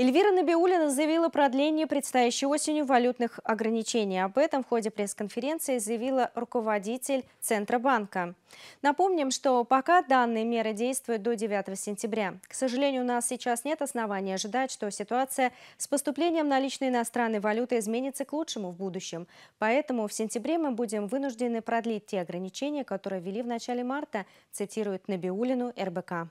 Эльвира Набиулина заявила продление предстоящей осенью валютных ограничений. Об этом в ходе пресс-конференции заявила руководитель Центробанка. Напомним, что пока данные меры действуют до 9 сентября. К сожалению, у нас сейчас нет оснований ожидать, что ситуация с поступлением наличной иностранной валюты изменится к лучшему в будущем. Поэтому в сентябре мы будем вынуждены продлить те ограничения, которые ввели в начале марта, цитирует Набиулину РБК.